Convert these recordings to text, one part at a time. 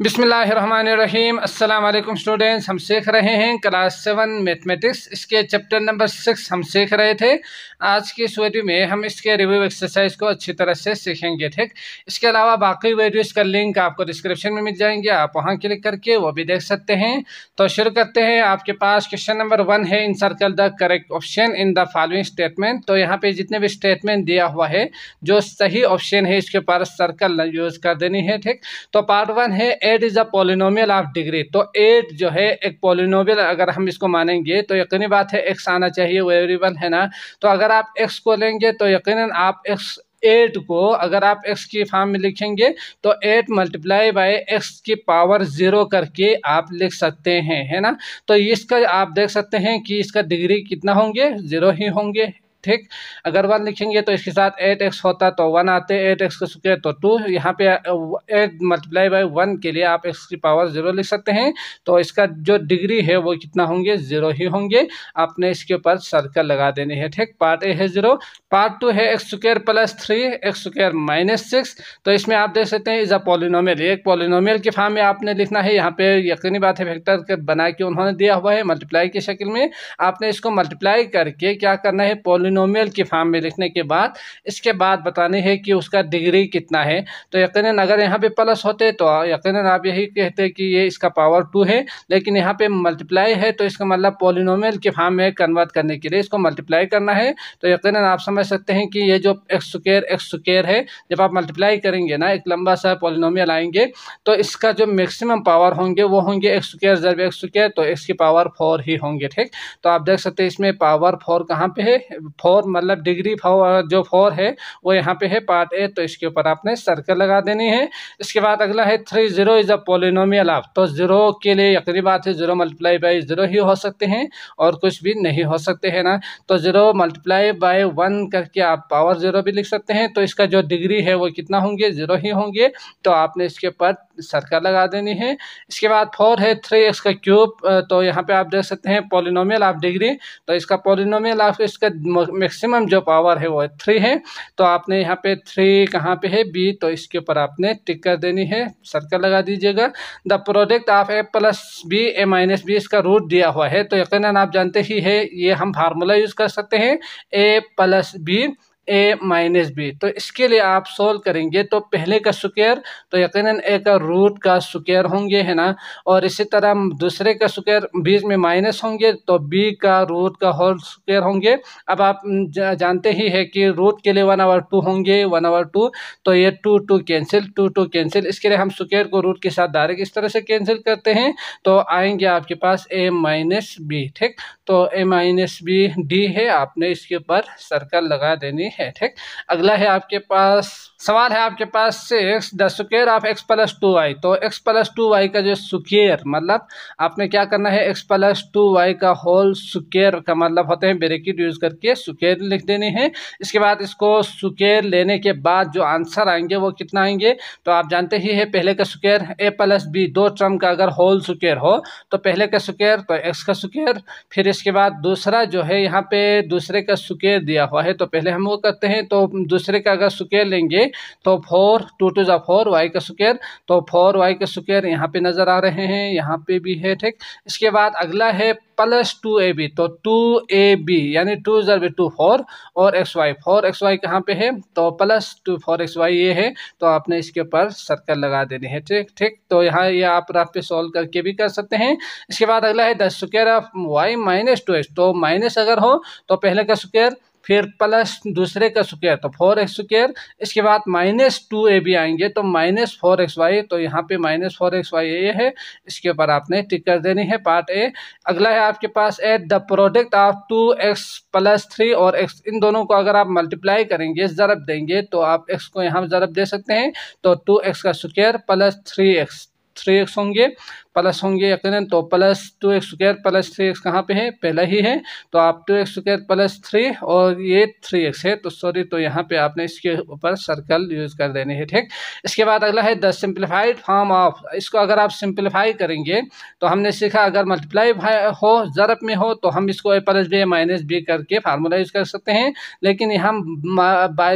बिसमीम अल्लाम स्टूडेंट्स हम सीख रहे हैं क्लास सेवन मैथमेटिक्स इसके चैप्टर नंबर सिक्स हम सीख रहे थे आज की इस वीडियो में हम इसके रिव्यू एक्सरसाइज को अच्छी तरह से सीखेंगे ठीक इसके अलावा बाकी वीडियोस का लिंक आपको डिस्क्रिप्शन में मिल जाएंगे आप वहाँ क्लिक करके वो भी देख सकते हैं तो शुरू करते हैं आपके पास क्वेश्चन नंबर वन है in circle the correct option in the following statement तो यहाँ पर जितने भी स्टेटमेंट दिया हुआ है जो सही ऑप्शन है इसके ऊपर सर्कल यूज़ कर देनी है ठीक तो पार्ट वन है eight is a polynomial of degree तो एट जो है एक पोलिनोमियल अगर हम इसको मानेंगे तो यकीनी बात है एक्स आना चाहिए वेरिएबल है ना तो अगर आप एक्स को लेंगे तो यकीन आप एक्स एट को अगर आप एक्स की फॉर्म में लिखेंगे तो एट मल्टीप्लाई बाई एक्स की पावर ज़ीरो करके आप लिख सकते हैं है ना तो इसका आप देख सकते हैं कि इसका डिग्री कितना होंगे ज़ीरो ही होंगे ठीक अगर वन लिखेंगे तो इसके साथ एट एक्स होता तो वन आते एट एक्स का स्क्र तो टू यहाँ पे एट मल्टीप्लाई बाई वन के लिए आप एक्स की पावर ज़ीरो लिख सकते हैं तो इसका जो डिग्री है वो कितना होंगे ज़ीरो ही होंगे आपने इसके ऊपर सर्कल लगा देने हैं ठीक पार्ट ए है ज़ीरो पार्ट टू है x square plus three x square minus six तो इसमें आप देख सकते हैं इज़ अ पोलिनोमियल एक पोलिनोमियल के फार्म में आपने लिखना है यहाँ पे यकीनी बात है फैक्टर के बना के उन्होंने दिया हुआ है मल्टीप्लाई की शक्ल में आपने इसको मल्टीप्लाई करके क्या करना है पोलिन पॉलिनोमियल की फार्म में लिखने के बाद इसके बाद बताने है कि उसका डिग्री कितना है तो यकीन अगर यहाँ पे प्लस होते तो यकीन आप यही कहते कि ये इसका पावर टू है लेकिन यहाँ पे मल्टीप्लाई है तो इसका मतलब पॉलिनोमियल के फार्म में कन्वर्ट करने के लिए इसको मल्टीप्लाई करना है तो यकीन आप समझ सकते हैं कि ये जो एक्स स्क्र एक्स स्क्र है जब आप मल्टीप्लाई करेंगे ना एक लंबा सा पॉलिनोमियल आएंगे तो इसका जो मैक्सिमम पावर होंगे वो होंगे एक्स स्क्र जब एक्स स्क्र तो एक्स की पावर फोर ही होंगे ठीक तो आप देख सकते हैं इसमें पावर फोर कहाँ पे है फोर मतलब डिग्री फोर uh, जो फोर है वो यहाँ पे है पार्ट ए तो इसके ऊपर आपने सर्कल लगा देनी है इसके बाद अगला है three zero is a polynomial of तो ज़ीरो के लिए यकरी बात है ज़ीरो मल्टीप्लाई बाई ज़ीरो ही हो सकते हैं और कुछ भी नहीं हो सकते हैं ना तो ज़ीरो मल्टीप्लाई बाई वन करके आप पावर ज़ीरो भी लिख सकते हैं तो इसका जो डिग्री है वो कितना होंगे ज़ीरो ही होंगे तो आपने इसके ऊपर सर्कल लगा देनी है इसके बाद फोर है थ्री एक्स का क्यूब तो यहाँ पे आप देख सकते हैं पोलिनोमियल ऑफ डिग्री तो इसका पोलिनोमियल ऑफ इसका मैक्सिमम जो पावर है वो थ्री है तो आपने यहाँ पे थ्री कहाँ पे है बी तो इसके ऊपर आपने टिक कर देनी है सर्कल लगा दीजिएगा the product of a plus b a minus b इसका रूट दिया हुआ है तो यकीन आप जानते ही है ये हम फार्मूला यूज़ कर सकते हैं a plus b a minus b तो इसके लिए आप सोल्व करेंगे तो पहले का स्क्वायर तो यकीनन ए का रूट का स्क्वायर होंगे है ना और इसी तरह दूसरे का स्क्वायर बीच में माइनस होंगे तो बी का रूट का होल स्क्वायर होंगे अब आप जानते ही है कि रूट के लिए वन आवर टू होंगे वन आवर टू तो ये two two cancel two two cancel इसके लिए हम स्क्वायर को रूट के साथ डायरेक्ट इस तरह से कैंसिल करते हैं तो आएंगे आपके पास ए माइनस बी ठीक तो ए माइनस बी डी है आपने इसके ऊपर सर्कल लगा देनी है ठीक अगला है आपके पास सवाल है आपके पास six the square of x plus two y तो एक्स प्लस टू वाई का जो सुकेर मतलब आपने क्या करना है एक्स प्लस टू वाई का होल सुकेर का मतलब होते हैं ब्रेकिट यूज करके सुकेर लिख देने हैं इसके बाद इसको सुकेर लेने के बाद जो आंसर आएंगे वो कितना आएंगे तो आप जानते ही है पहले का सुकेर ए प्लस बी दो ट्रम का अगर होल सुकेर हो तो पहले का सुकेर तो एक्स का सुकेर फिर इसके बाद दूसरा जो है यहाँ पे दूसरे का सुकेर दिया हुआ है तो पहले हम वो करते हैं तो दूसरे का अगर स्क्वेयर लेंगे तो फोर टू टू जो फोर वाई का स्क्वेयर तो फोर वाई का स्क्वेयर यहाँ पे नज़र आ रहे हैं यहाँ पे भी है ठीक इसके बाद अगला है प्लस टू ए बी तो टू ए बी यानी टू जर बी टू फोर और x y four x y कहाँ पे है तो plus two four x y ये है तो आपने इसके ऊपर सर्कल लगा देने हैं ठीक ठीक तो यहाँ ये यह आप राफ पे सॉल्व करके भी कर सकते हैं इसके बाद अगला है the square of y minus two x तो माइनस अगर हो तो पहले का स्क्र फिर प्लस दूसरे का स्क्वेयर तो फोर एक्स स्क्वेयर इसके बाद माइनस टू ए भी आएंगे तो माइनस फोर एक्स वाई तो यहाँ पे minus four x y a है इसके ऊपर आपने टिक कर देनी है पार्ट ए अगला है आपके पास at the product of two x plus three और एक्स इन दोनों को अगर आप मल्टीप्लाई करेंगे ज़रब देंगे तो आप एक्स को यहाँ ज़रब दे सकते हैं तो टू एक्स का square plus three x three x होंगे प्लस होंगे यकीन तो plus two x square plus three x कहाँ पर है पहला ही है तो आप two x square plus three और ये थ्री एक्स है तो सॉरी तो यहाँ पे आपने इसके ऊपर सर्कल यूज़ कर देने हैं ठीक इसके बाद अगला है द सिंप्लीफाइड फॉर्म ऑफ इसको अगर आप सिंप्लीफाई करेंगे तो हमने सीखा अगर मल्टीप्लाई हो ज़रब में हो तो हम इसको a plus b minus b करके फार्मूला यूज़ कर सकते हैं लेकिन यहाँ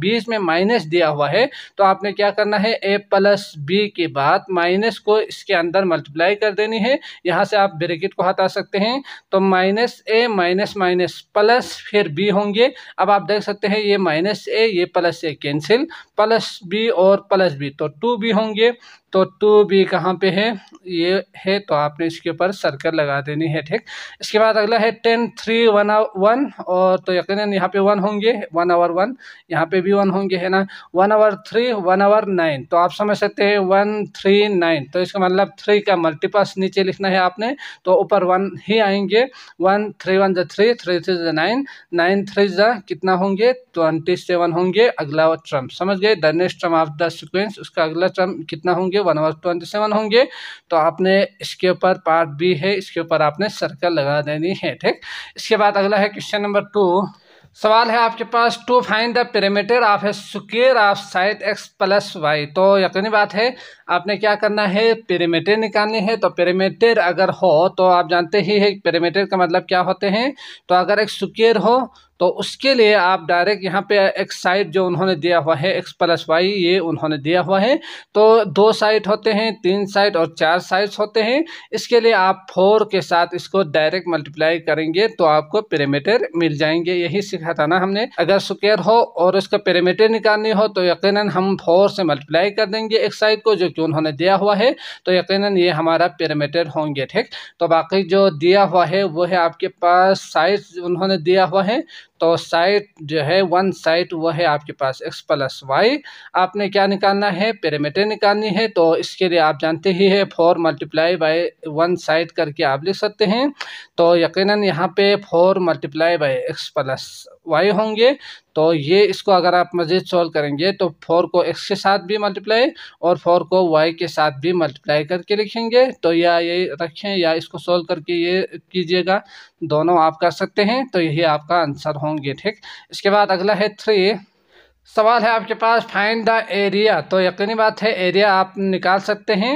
बीस में माइनस दिया हुआ है तो आपने क्या करना है ए प्लस बी के बाद माइनस को इसके अंदर मल्टीप्लाई कर देनी है यहाँ से आप ब्रेकेट को हटा सकते हैं तो minus a minus minus plus फिर बी होंगे अब आप देख सकते हैं ये माइनस ए ये plus a cancel plus b और प्लस बी तो टू बी होंगे तो टू बी कहाँ पे है ये है तो आपने इसके ऊपर सर्कल लगा देनी है ठीक इसके बाद अगला है टेन थ्री वन वन और तो यकीन यहाँ पे वन होंगे वन आवर वन यहाँ पे भी वन होंगे है ना one over three one over nine तो आप समझ सकते हैं वन थ्री नाइन तो इसका मतलब थ्री का मल्टीपल्स नीचे लिखना है आपने तो ऊपर वन ही आएंगे वन थ्री वन जो थ्री थ्री थ्री जो नाइन नाइन थ्री जो कितना होंगे ट्वेंटी सेवन होंगे अगला ट्रम समझ गए the next term of the sequence उसका अगला ट्रम कितना होंगे होंगे वन वर्स ट्वेंटी सेवन होंगे तो आपने इसके ऊपर पार्ट बी है इसके ऊपर आपने सर्कल लगा देनी है ठीक इसके बाद अगला है क्वेश्चन नंबर टू सवाल है आपके पास to find the perimeter of a square of side x plus y तो यकीनी बात है आपने क्या करना है पेरीमीटर निकालनी है तो पेरीमीटर अगर हो तो आप जानते ही है पेरीमीटर का मतलब क्या होते हैं तो अगर एक स्क्र हो तो उसके लिए आप डायरेक्ट यहाँ पे एक्स साइड जो उन्होंने दिया हुआ है एक्स प्लस वाई ये उन्होंने दिया हुआ है तो दो साइड होते हैं तीन साइड और चार साइड्स होते हैं इसके लिए आप फोर के साथ इसको डायरेक्ट मल्टीप्लाई करेंगे तो आपको पेरीमीटर मिल जाएंगे यही सीखा था ना हमने अगर स्क्वेयर हो और उसका पेरीमीटर निकालनी हो तो यकीन हम फोर से मल्टीप्लाई कर देंगे एक साइड को जो कि उन्होंने दिया हुआ है तो यकीन ये हमारा पेरीमीटर होंगे ठीक तो बाकी जो दिया हुआ है वो है आपके पास साइज उन्होंने दिया हुआ है तो साइट जो है वन साइट वह है आपके पास एक्स प्लस वाई आपने क्या निकालना है पेरामीटर निकालनी है तो इसके लिए आप जानते ही है four multiply by one side करके आप लिख सकते हैं तो यकीनन यहाँ पे four multiply by x plus y होंगे तो ये इसको अगर आप मज़ीद सॉल्व करेंगे तो फोर को एक्स के साथ भी मल्टीप्लाई और फोर को वाई के साथ भी मल्टीप्लाई करके लिखेंगे तो या ये रखें या इसको सॉल्व करके ये कीजिएगा दोनों आप कर सकते हैं तो यही आपका आंसर होंगे ठीक इसके बाद अगला है थ्री सवाल है आपके पास फाइंड द एरिया तो यकीनी बात है एरिया आप निकाल सकते हैं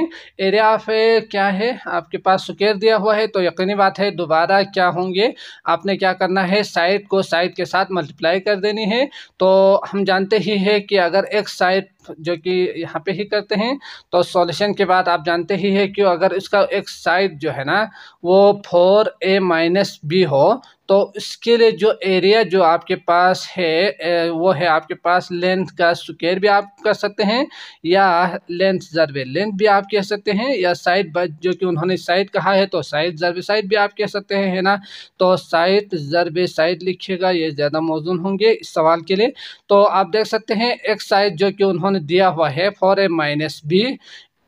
एरिया ऑफ क्या है आपके पास सुकेर दिया हुआ है तो यकीनी बात है दोबारा क्या होंगे आपने क्या करना है साइड को साइड के साथ मल्टीप्लाई कर देनी है तो हम जानते ही है कि अगर एक साइड जो कि यहाँ पे ही करते हैं तो सॉल्यूशन के बाद आप जानते ही है कि अगर इसका एक साइड जो है ना वो फोर ए माइनस बी हो तो इसके लिए जो एरिया जो आपके पास है वो है आपके पास लेंथ का स्क्वेयर भी आप कर सकते हैं या लेंथ जरबे लेंथ भी आप कह सकते हैं या साइड जो कि उन्होंने साइड कहा है तो साइड जरवे साइड भी आप कह सकते हैं है ना तो साइड जरबे साइड लिखिएगा ये ज़्यादा मौजूद होंगे इस सवाल के लिए तो आप देख सकते हैं एक साइड जो कि उन्होंने दिया हुआ है फॉर ए माइनस बी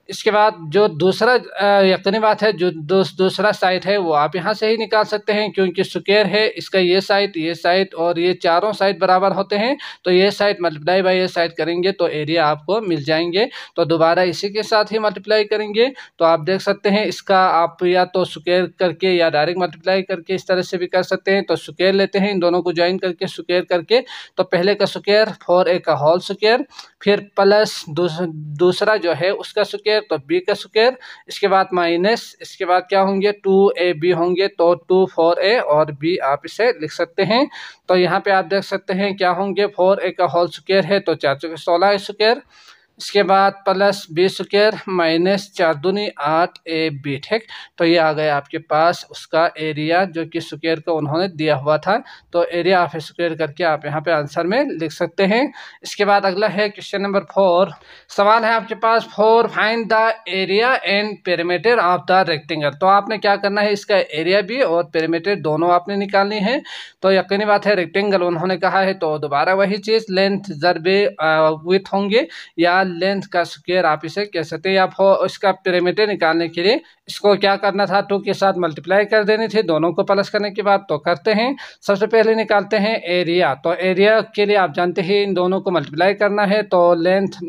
इसके बाद जो दूसरा यकीनी बात है जो दूसरा साइट है वो आप यहाँ से ही निकाल सकते हैं क्योंकि स्क्वेयर है इसका ये साइट ये साइट और ये चारों साइट बराबर होते हैं तो ये साइट मल्टीप्लाई बाई ये साइट करेंगे तो एरिया आपको मिल जाएंगे तो दोबारा इसी के साथ ही मल्टीप्लाई करेंगे तो आप देख सकते हैं इसका आप या तो स्क्वेयर करके या डायरेक्ट मल्टीप्लाई करके इस तरह से भी कर सकते हैं तो स्क्वेयर लेते हैं इन दोनों को ज्वाइन करके स्क्वेयर करके तो पहले का स्क्वेयर फोर ए का होल स्क्वेयर फिर प्लस दूसरा जो है उसका स्क्वेयर स्क्वेयर तो बी का स्क्वेयर इसके बाद माइनस इसके बाद क्या होंगे टू ए बी होंगे तो टू फोर ए और बी आप इसे लिख सकते हैं तो यहाँ पे आप देख सकते हैं क्या होंगे फोर ए का होल स्क्वेयर है तो चार सौ सोलह स्क्वेयर इसके बाद प्लस बी स्क्र माइनस चार दूनी आठ ए बी ठीक तो ये आ गया आपके पास उसका एरिया जो कि स्क्र को उन्होंने दिया हुआ था तो एरिया ऑफ स्क्र करके आप यहाँ पे आंसर में लिख सकते हैं इसके बाद अगला है क्वेश्चन नंबर फोर सवाल है आपके पास for find the area and perimeter of the rectangle तो आपने क्या करना है इसका एरिया भी और पेरीमीटर दोनों आपने निकालनी है तो यकीनी बात है रेक्टेंगल उन्होंने कहा है तो दोबारा वही चीज़ लेंथ जरबे विथ होंगे या लेंथ का स्क्वेयर आप इसे कह सकते हैं या फो इसका पेरीमीटर निकालने के लिए इसको क्या करना था टू के साथ मल्टीप्लाई कर देनी थी दोनों को प्लस करने के बाद तो करते हैं सबसे पहले निकालते हैं एरिया तो एरिया के लिए आप जानते हैं इन दोनों को मल्टीप्लाई करना है तो लेंथ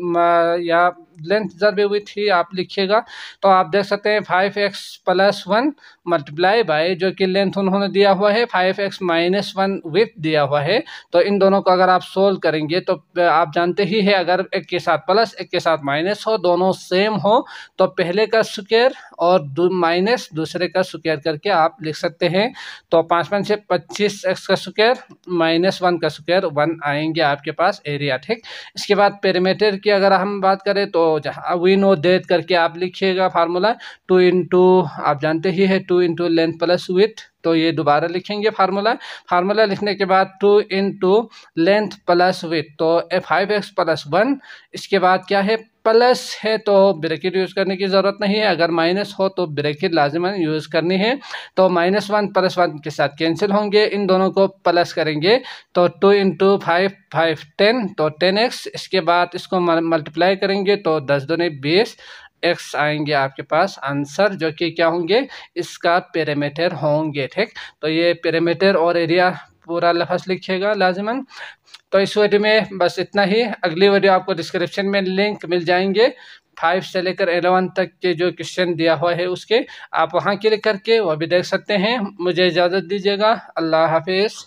या लेंथ जब भी विथ आप लिखिएगा तो आप देख सकते हैं five x plus one multiply by जो कि लेंथ उन्होंने दिया हुआ है five x minus one width दिया हुआ है तो इन दोनों को अगर आप सोल्व करेंगे तो आप जानते ही है अगर एक के साथ प्लस एक के साथ माइनस हो दोनों सेम हो तो पहले का स्क्वेयर और माइनस दूसरे का स्क्वेयर करके आप लिख सकते हैं तो पाँच पाँच से पच्चीस एक्स का स्क्वेयर माइनस वन का स्क्वेयर वन आएंगे आपके पास एरिया ठीक इसके बाद पेरीमीटर की अगर हम बात करें तो वी नो that करके आप लिखिएगा फार्मूला टू इंटू आप जानते ही है two into length plus width तो ये दोबारा लिखेंगे फार्मूला फार्मूला लिखने के बाद two into length plus width तो फाइव एक्स प्लस वन इसके बाद क्या है प्लस है तो ब्रेकेट यूज़ करने की ज़रूरत नहीं है अगर माइनस हो तो ब्रेकेट लाजमन यूज़ करनी है तो माइनस वन प्लस वन के साथ कैंसिल होंगे इन दोनों को प्लस करेंगे तो two into five five ten तो टेन एक्स इसके बाद इसको मल्टीप्लाई करेंगे तो दस नहीं बीस एक्स आएंगे आपके पास आंसर जो कि क्या होंगे इसका पेरीमीटर होंगे ठीक तो ये पेरीमीटर और एरिया पूरा लफज लिखिएगा लाजमन तो इस वीडियो में बस इतना ही अगली वीडियो आपको डिस्क्रिप्शन में लिंक मिल जाएंगे फाइव से लेकर एलेवन तक के जो क्वेश्चन दिया हुआ है उसके आप वहाँ क्लिक करके वह भी देख सकते हैं मुझे इजाज़त दीजिएगा अल्लाह हाफिज़